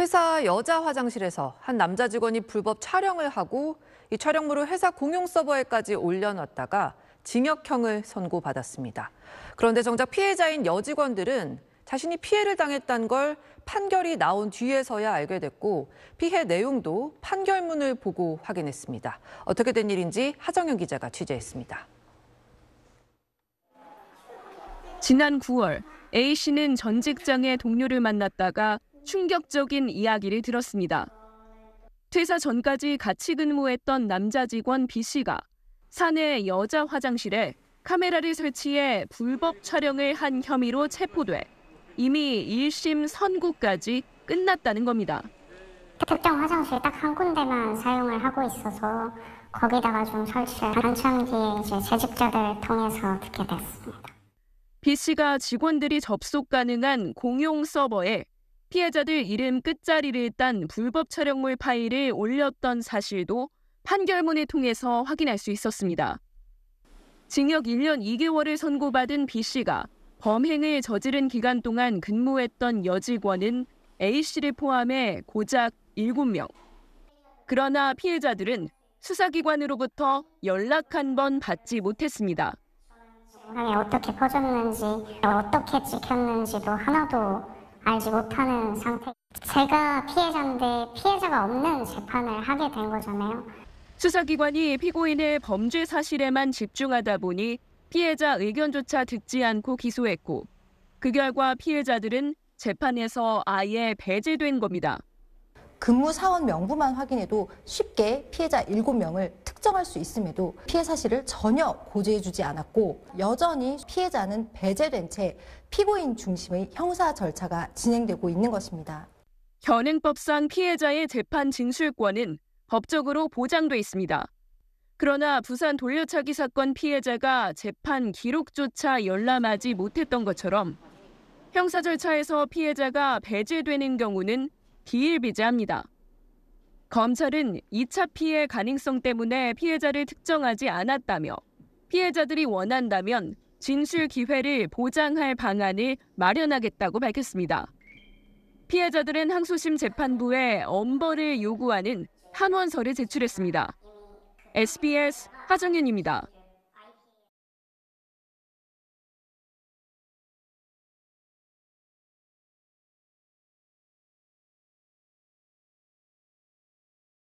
회사 여자 화장실에서 한 남자 직원이 불법 촬영을 하고 이 촬영물을 회사 공용 서버에까지 올려놨다가 징역형을 선고받았습니다. 그런데 정작 피해자인 여직원들은 자신이 피해를 당했다는 걸 판결이 나온 뒤에서야 알게 됐고 피해 내용도 판결문을 보고 확인했습니다. 어떻게 된 일인지 하정현 기자가 취재했습니다. 지난 9월 A씨는 전 직장의 동료를 만났다가 충격적인 이야기를 들었습니다. 퇴사 전까지 같이 근무했던 남자 직원 B씨가 사내 여자 화장실에 카메라를 설치해 불법 촬영을 한 혐의로 체포돼 이미 1심 선고까지 끝났다는 겁니다. 그 특정 화장실 딱한 군데만 사용을 하고 있어서 거기다가 좀 설치를 한참 뒤에 이제 재직자들 통해서 듣게 됐습니다. B씨가 직원들이 접속 가능한 공용 서버에 피해자들 이름 끝자리를 딴 불법 촬영물 파일을 올렸던 사실도 판결문을 통해서 확인할 수 있었습니다. 징역 1년 2개월을 선고받은 B 씨가 범행을 저지른 기간 동안 근무했던 여직원은 A 씨를 포함해 고작 7명. 그러나 피해자들은 수사기관으로부터 연락 한 번 받지 못했습니다. 어떻게 퍼졌는지, 어떻게 찍혔는지도 하나도 알지 못하는 상태. 제가 피해자인데 피해자가 없는 재판을 하게 된 거잖아요. 수사기관이 피고인의 범죄 사실에만 집중하다 보니 피해자 의견조차 듣지 않고 기소했고 그 결과 피해자들은 재판에서 아예 배제된 겁니다. 근무 사원 명부만 확인해도 쉽게 피해자 7명을 특정할 수 있음에도 피해 사실을 전혀 고지해주지 않았고 여전히 피해자는 배제된 채 피고인 중심의 형사 절차가 진행되고 있는 것입니다. 현행법상 피해자의 재판 진술권은 법적으로 보장돼 있습니다. 그러나 부산 돌려차기 사건 피해자가 재판 기록조차 열람하지 못했던 것처럼 형사 절차에서 피해자가 배제되는 경우는 비일비재합니다. 검찰은 2차 피해 가능성 때문에 피해자를 특정하지 않았다며 피해자들이 원한다면 진술 기회를 보장할 방안을 마련하겠다고 밝혔습니다. 피해자들은 항소심 재판부에 엄벌을 요구하는 탄원서를 제출했습니다. SBS 하정윤입니다.